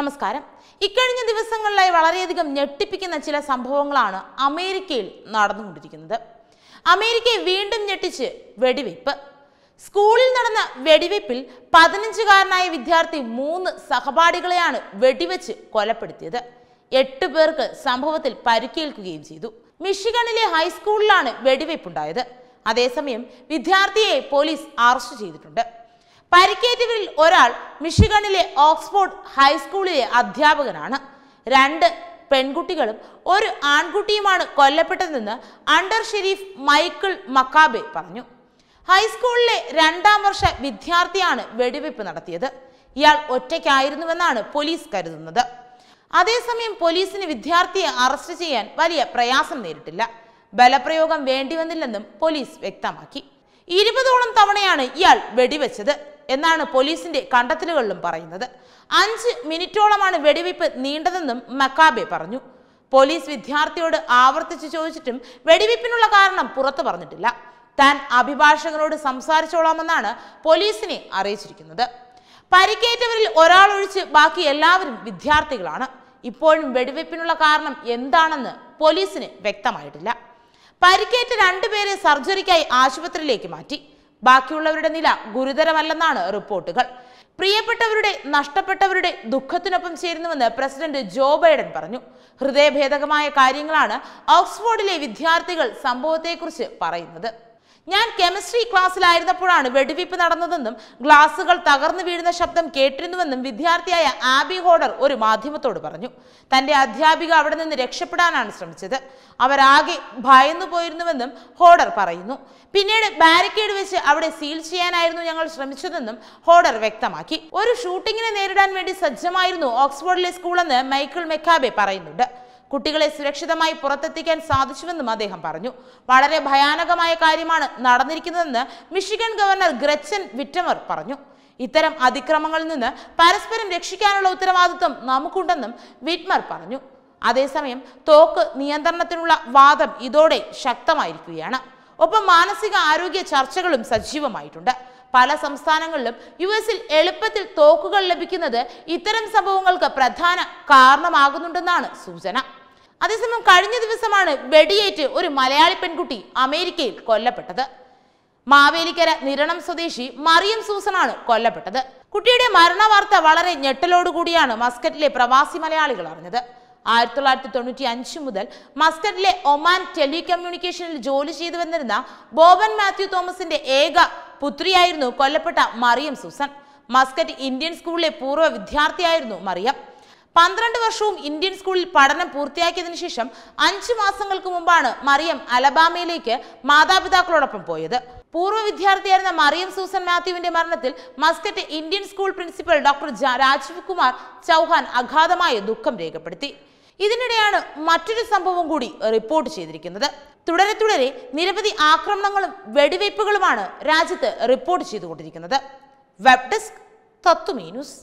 നമസ്കാരം ഇക്കഴിഞ്ഞ ദിവസങ്ങളിലായി വളരെയധികം ഞെട്ടിപ്പിക്കുന്ന ചില സംഭവങ്ങളാണ് അമേരിക്കയിൽ നടന്നുകൊണ്ടിരിക്കുന്നത് അമേരിക്കയെ വീണ്ടും ഞെട്ടിച്ച് വെടിവെയ്പ് സ്കൂളിൽ നടന്ന വെടിവെയ്പ്പിൽ പതിനഞ്ചുകാരനായ വിദ്യാർത്ഥി മൂന്ന് സഹപാഠികളെയാണ് വെടിവെച്ച് കൊലപ്പെടുത്തിയത് എട്ട് പേർക്ക് സംഭവത്തിൽ പരിക്കേൽക്കുകയും ചെയ്തു മിഷിഗണിലെ ഹൈസ്കൂളിലാണ് വെടിവെയ്പ്പുണ്ടായത് അതേസമയം വിദ്യാർത്ഥിയെ പോലീസ് അറസ്റ്റ് ചെയ്തിട്ടുണ്ട് പരിക്കേറ്റവരിൽ ഒരാൾ മിഷിഗണിലെ ഓക്സ്ഫോർഡ് ഹൈസ്കൂളിലെ അധ്യാപകനാണ് രണ്ട് പെൺകുട്ടികളും ഒരു ആൺകുട്ടിയുമാണ് കൊല്ലപ്പെട്ടതെന്ന് അണ്ടർ ഷെരീഫ് മൈക്കിൾ മക്കാബെ പറഞ്ഞു ഹൈസ്കൂളിലെ രണ്ടാം വർഷ വിദ്യാർത്ഥിയാണ് വെടിവെപ്പ് നടത്തിയത് ഇയാൾ ഒറ്റയ്ക്കായിരുന്നുവെന്നാണ് പോലീസ് കരുതുന്നത് അതേസമയം പോലീസിന് വിദ്യാർത്ഥിയെ അറസ്റ്റ് ചെയ്യാൻ വലിയ പ്രയാസം നേരിട്ടില്ല ബലപ്രയോഗം വേണ്ടിവന്നില്ലെന്നും പോലീസ് വ്യക്തമാക്കി ഇരുപതോളം തവണയാണ് ഇയാൾ വെടിവെച്ചത് എന്നാണ് പോലീസിന്റെ കണ്ടെത്തലുകളിലും പറയുന്നത് അഞ്ച് മിനിറ്റോളമാണ് വെടിവയ്പ് നീണ്ടതെന്നും മക്കാബെ പറഞ്ഞു പോലീസ് വിദ്യാർത്ഥിയോട് ആവർത്തിച്ചു ചോദിച്ചിട്ടും വെടിവയ്പ്പിനുള്ള കാരണം പുറത്തു പറഞ്ഞിട്ടില്ല താൻ അഭിഭാഷകനോട് സംസാരിച്ചോളാമെന്നാണ് പോലീസിനെ അറിയിച്ചിരിക്കുന്നത് പരിക്കേറ്റവരിൽ ഒരാളൊഴിച്ച് ബാക്കി എല്ലാവരും വിദ്യാർത്ഥികളാണ് ഇപ്പോഴും വെടിവെപ്പിനുള്ള കാരണം എന്താണെന്ന് പോലീസിന് വ്യക്തമായിട്ടില്ല പരിക്കേറ്റ രണ്ടുപേരെ സർജറിക്കായി ആശുപത്രിയിലേക്ക് മാറ്റി ബാക്കിയുള്ളവരുടെ നില ഗുരുതരമല്ലെന്നാണ് റിപ്പോർട്ടുകൾ പ്രിയപ്പെട്ടവരുടെ നഷ്ടപ്പെട്ടവരുടെ ദുഃഖത്തിനൊപ്പം ചേരുന്നുവെന്ന് പ്രസിഡന്റ് ജോ ബൈഡൻ പറഞ്ഞു ഹൃദയഭേദകമായ കാര്യങ്ങളാണ് ഓക്സ്ഫോർഡിലെ വിദ്യാർത്ഥികൾ സംഭവത്തെക്കുറിച്ച് പറയുന്നത് ഞാൻ കെമിസ്ട്രി ക്ലാസ്സിലായിരുന്നപ്പോഴാണ് വെടിവെയ്പ്പ് നടന്നതെന്നും ഗ്ലാസുകൾ തകർന്നു വീഴുന്ന ശബ്ദം കേട്ടിരുന്നുവെന്നും വിദ്യാർത്ഥിയായ ആബി ഹോഡർ ഒരു മാധ്യമത്തോട് പറഞ്ഞു തന്റെ അധ്യാപിക അവിടെ നിന്ന് രക്ഷപ്പെടാനാണ് ശ്രമിച്ചത് അവരാകെ ഭയന്നു പോയിരുന്നുവെന്നും ഹോഡർ പറയുന്നു പിന്നീട് ബാരിക്കേഡ് വെച്ച് അവിടെ സീൽ ചെയ്യാനായിരുന്നു ഞങ്ങൾ ശ്രമിച്ചതെന്നും ഹോഡർ വ്യക്തമാക്കി ഒരു ഷൂട്ടിങ്ങിനെ നേരിടാൻ വേണ്ടി സജ്ജമായിരുന്നു ഓക്സ്ഫോർഡിലെ സ്കൂളെന്ന് മൈക്കിൾ മെക്കാബെ പറയുന്നുണ്ട് കുട്ടികളെ സുരക്ഷിതമായി പുറത്തെത്തിക്കാൻ സാധിച്ചുവെന്നും അദ്ദേഹം പറഞ്ഞു വളരെ ഭയാനകമായ കാര്യമാണ് നടന്നിരിക്കുന്നതെന്ന് മിഷിഗൺ ഗവർണർ ഗ്രച്ചൻ വിറ്റമർ പറഞ്ഞു ഇത്തരം അതിക്രമങ്ങളിൽ നിന്ന് പരസ്പരം രക്ഷിക്കാനുള്ള ഉത്തരവാദിത്വം നമുക്കുണ്ടെന്നും വിറ്റ്മർ പറഞ്ഞു അതേസമയം തോക്ക് നിയന്ത്രണത്തിനുള്ള വാദം ഇതോടെ ശക്തമായിരിക്കുകയാണ് ഒപ്പം മാനസിക ആരോഗ്യ ചർച്ചകളും സജീവമായിട്ടുണ്ട് പല സംസ്ഥാനങ്ങളിലും യു എസിൽ എളുപ്പത്തിൽ തോക്കുകൾ ലഭിക്കുന്നത് ഇത്തരം സംഭവങ്ങൾക്ക് പ്രധാന കാരണമാകുന്നുണ്ടെന്നാണ് സൂചന അതേസമയം കഴിഞ്ഞ ദിവസമാണ് വെടിയേറ്റ് ഒരു മലയാളി പെൺകുട്ടി അമേരിക്കയിൽ കൊല്ലപ്പെട്ടത് മാവേലിക്കര നിരണം സ്വദേശി മറിയം സൂസനാണ് കൊല്ലപ്പെട്ടത് കുട്ടിയുടെ മരണവാർത്ത വളരെ ഞെട്ടലോടുകൂടിയാണ് മസ്കറ്റിലെ പ്രവാസി മലയാളികൾ അറിഞ്ഞത് ആയിരത്തി തൊള്ളായിരത്തി തൊണ്ണൂറ്റി അഞ്ച് മുതൽ മസ്കറ്റിലെ ഒമാൻ ടെലികമ്മ്യൂണിക്കേഷനിൽ ജോലി ചെയ്തു വന്നിരുന്ന ബോബൻ മാത്യു തോമസിന്റെ ഏക പുത്രിയായിരുന്നു കൊല്ലപ്പെട്ട മറിയം സൂസൻ മസ്കറ്റ് ഇന്ത്യൻ സ്കൂളിലെ പൂർവ്വ വിദ്യാർത്ഥിയായിരുന്നു മറിയം പന്ത്രണ്ട് വർഷവും ഇന്ത്യൻ സ്കൂളിൽ പഠനം പൂർത്തിയാക്കിയതിനു ശേഷം അഞ്ചു മാസങ്ങൾക്ക് മുമ്പാണ് മറിയം അലബാമയിലേക്ക് മാതാപിതാക്കളോടൊപ്പം പോയത് പൂർവ്വ വിദ്യാർത്ഥിയായിരുന്ന മറിയം സൂസൻ മാത്യുവിന്റെ മരണത്തിൽ Muscat Indian school principal doctor Rajeev Kumar Chauhan അഗാധമായ ദുഃഖം രേഖപ്പെടുത്തി ഇതിനിടെയാണ് മറ്റൊരു സംഭവം കൂടി റിപ്പോർട്ട് ചെയ്തിരിക്കുന്നത് തുടരെ തുടരെ നിരവധി ആക്രമണങ്ങളും വെടിവയ്പ്പുകളുമാണ് രാജ്യത്ത് റിപ്പോർട്ട് ചെയ്തുകൊണ്ടിരിക്കുന്നത് വെബ് ഡെസ്ക് തത്വമീ ന്യൂസ്